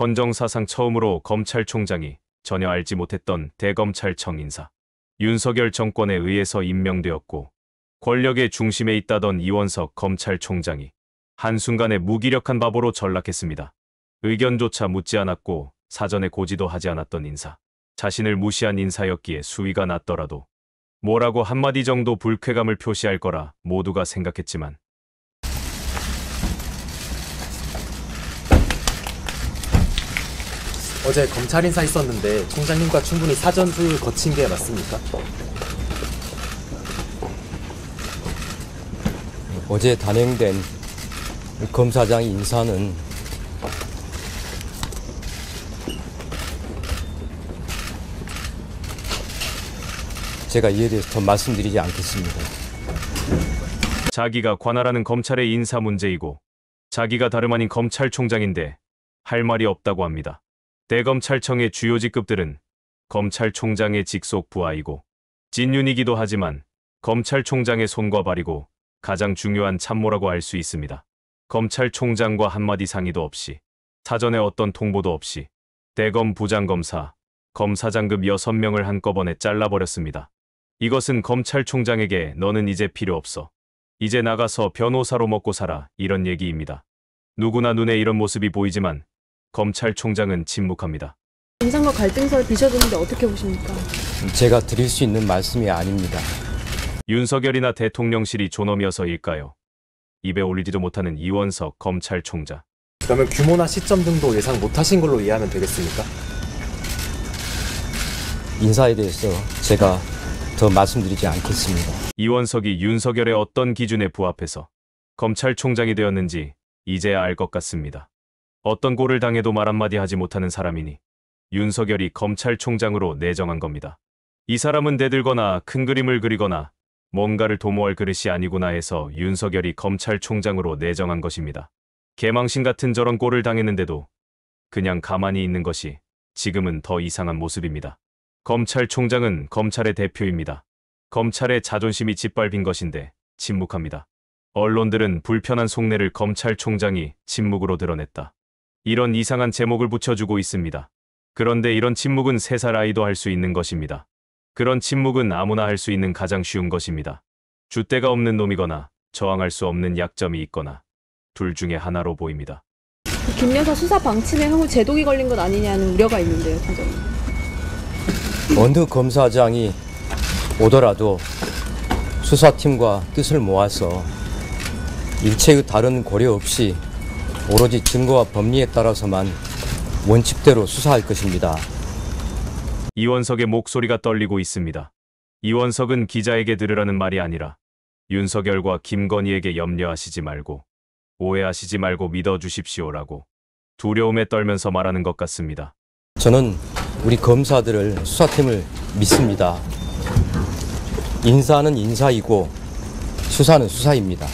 헌정 사상 처음으로 검찰총장이 전혀 알지 못했던 대검찰청 인사 윤석열 정권에 의해서 임명되었고 권력의 중심에 있다던 이원석 검찰총장이 한순간에 무기력한 바보로 전락했습니다. 의견조차 묻지 않았고 사전에 고지도 하지 않았던 인사 자신을 무시한 인사였기에 수위가 낮더라도 뭐라고 한마디 정도 불쾌감을 표시할 거라 모두가 생각했지만 어제 검찰 인사 있었는데 총장님과 충분히 사전 조율 거친 게 맞습니까? 어제 단행된 검사장 인사는 제가 이에 대해서 더 말씀드리지 않겠습니다. 자기가 관할하는 검찰의 인사 문제이고 자기가 다름 아닌 검찰총장인데 할 말이 없다고 합니다. 대검찰청의 주요 직급들은 검찰총장의 직속 부하이고 진윤이기도 하지만 검찰총장의 손과 발이고 가장 중요한 참모라고 할 수 있습니다. 검찰총장과 한마디 상의도 없이 사전에 어떤 통보도 없이 대검 부장검사, 검사장급 6명을 한꺼번에 잘라버렸습니다. 이것은 검찰총장에게 너는 이제 필요 없어. 이제 나가서 변호사로 먹고 살아 이런 얘기입니다. 누구나 눈에 이런 모습이 보이지만 검찰총장은 침묵합니다. 임상과 갈등설을 빚어는데 어떻게 보십니까? 제가 드릴 수 있는 말씀이 아닙니다. 윤석열이나 대통령실이 존엄이어서일까요? 입에 올리지도 못하는 이원석 검찰총장. 그러면 규모나 시점 등도 예상 못하신 걸로 이해하면 되겠습니까? 인사에 대해서 제가 더 말씀드리지 않겠습니다. 이원석이 윤석열의 어떤 기준에 부합해서 검찰총장이 되었는지 이제야 알 것 같습니다. 어떤 골을 당해도 말 한마디 하지 못하는 사람이니 윤석열이 검찰총장으로 내정한 겁니다. 이 사람은 대들거나 큰 그림을 그리거나 뭔가를 도모할 그릇이 아니구나 해서 윤석열이 검찰총장으로 내정한 것입니다. 개망신 같은 저런 꼴을 당했는데도 그냥 가만히 있는 것이 지금은 더 이상한 모습입니다. 검찰총장은 검찰의 대표입니다. 검찰의 자존심이 짓밟힌 것인데 침묵합니다. 언론들은 불편한 속내를 검찰총장이 침묵으로 드러냈다. 이런 이상한 제목을 붙여주고 있습니다. 그런데 이런 침묵은 세 살 아이도 할 수 있는 것입니다. 그런 침묵은 아무나 할 수 있는 가장 쉬운 것입니다. 줏대가 없는 놈이거나 저항할 수 없는 약점이 있거나 둘 중에 하나로 보입니다. 김 여사 수사 방침에 향후 제동이 걸린 것 아니냐는 우려가 있는데요, 판정님. 원드 검사장이 오더라도 수사팀과 뜻을 모아서 일체의 다른 고려 없이 오로지 증거와 법리에 따라서만 원칙대로 수사할 것입니다. 이원석의 목소리가 떨리고 있습니다. 이원석은 기자에게 들으라는 말이 아니라 윤석열과 김건희에게 염려하시지 말고 오해하시지 말고 믿어주십시오라고 두려움에 떨면서 말하는 것 같습니다. 저는 우리 검사들을 수사팀을 믿습니다. 인사는 인사이고 수사는 수사입니다.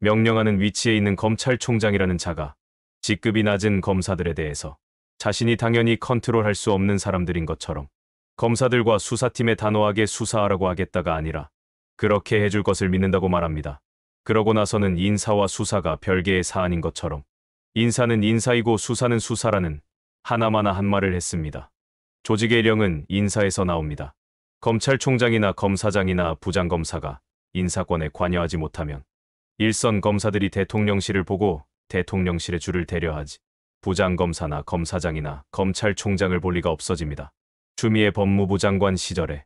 명령하는 위치에 있는 검찰총장이라는 자가 직급이 낮은 검사들에 대해서 자신이 당연히 컨트롤할 수 없는 사람들인 것처럼 검사들과 수사팀에 단호하게 수사하라고 하겠다가 아니라 그렇게 해줄 것을 믿는다고 말합니다. 그러고 나서는 인사와 수사가 별개의 사안인 것처럼 인사는 인사이고 수사는 수사라는 하나마나 한 말을 했습니다. 조직의 령은 인사에서 나옵니다. 검찰총장이나 검사장이나 부장검사가 인사권에 관여하지 못하면 일선 검사들이 대통령실을 보고 대통령실에 줄을 대려하지. 부장검사나 검사장이나 검찰총장을 볼 리가 없어집니다. 주미의 법무부 장관 시절에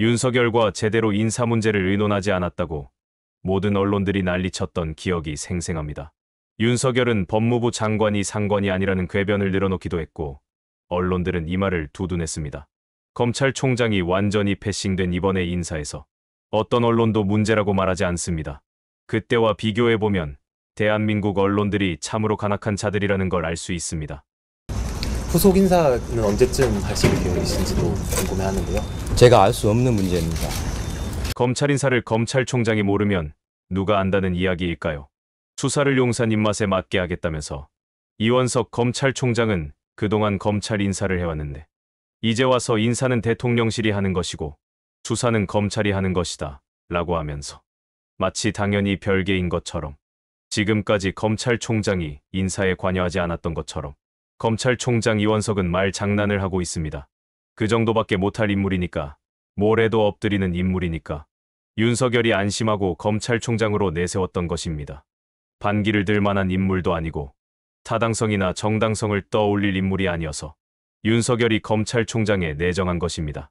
윤석열과 제대로 인사 문제를 의논하지 않았다고 모든 언론들이 난리쳤던 기억이 생생합니다. 윤석열은 법무부 장관이 상관이 아니라는 궤변을 늘어놓기도 했고 언론들은 이 말을 두둔했습니다. 검찰총장이 완전히 패싱된 이번의 인사에서 어떤 언론도 문제라고 말하지 않습니다. 그때와 비교해보면 대한민국 언론들이 참으로 간악한 자들이라는 걸 알 수 있습니다. 후속 인사는 언제쯤 하실 계획이신지도 궁금해하는데요. 제가 알 수 없는 문제입니다. 검찰 인사를 검찰총장이 모르면 누가 안다는 이야기일까요? 수사를 용산 입맛에 맞게 하겠다면서 이원석 검찰총장은 그동안 검찰 인사를 해왔는데 이제 와서 인사는 대통령실이 하는 것이고 수사는 검찰이 하는 것이다 라고 하면서 마치 당연히 별개인 것처럼 지금까지 검찰총장이 인사에 관여하지 않았던 것처럼 검찰총장 이원석은 말 장난을 하고 있습니다. 그 정도밖에 못할 인물이니까 모래도 엎드리는 인물이니까 윤석열이 안심하고 검찰총장으로 내세웠던 것입니다. 반기를 들 만한 인물도 아니고 타당성이나 정당성을 떠올릴 인물이 아니어서 윤석열이 검찰총장에 내정한 것입니다.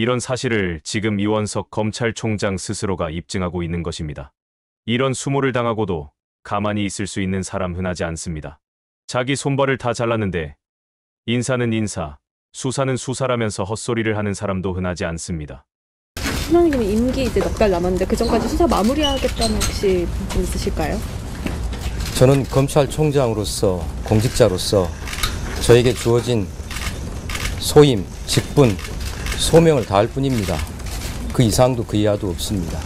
이런 사실을 지금 이원석 검찰총장 스스로가 입증하고 있는 것입니다. 이런 수모를 당하고도 가만히 있을 수 있는 사람 흔하지 않습니다. 자기 손발을 다 잘랐는데 인사는 인사, 수사는 수사라면서 헛소리를 하는 사람도 흔하지 않습니다. 신원님 임기 이제 넉달 남았는데 그 전까지 수사 마무리하겠다는 혹시 분 있으실까요? 저는 검찰총장으로서 공직자로서 저에게 주어진 소임, 직분, 소명을 다할 뿐입니다. 그 이상도 그 이하도 없습니다.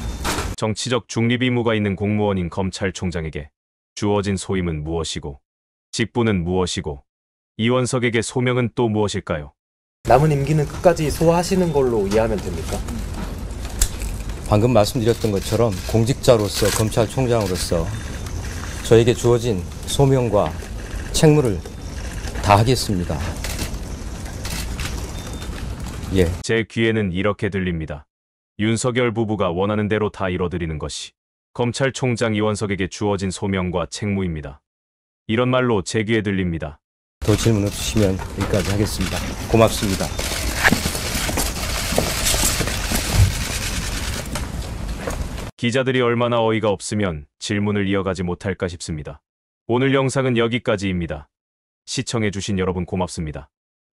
정치적 중립 의무가 있는 공무원인 검찰총장에게 주어진 소임은 무엇이고 직분은 무엇이고 이원석에게 소명은 또 무엇일까요? 남은 임기는 끝까지 소화하시는 걸로 이해하면 됩니까? 방금 말씀드렸던 것처럼 공직자로서 검찰총장으로서 저에게 주어진 소명과 책무를 다하겠습니다. 예. 제 귀에는 이렇게 들립니다. 윤석열 부부가 원하는 대로 다 이뤄드리는 것이 검찰총장 이원석에게 주어진 소명과 책무입니다. 이런 말로 제 귀에 들립니다. 더 질문 없으시면 여기까지 하겠습니다. 고맙습니다. 기자들이 얼마나 어이가 없으면 질문을 이어가지 못할까 싶습니다. 오늘 영상은 여기까지입니다. 시청해주신 여러분 고맙습니다.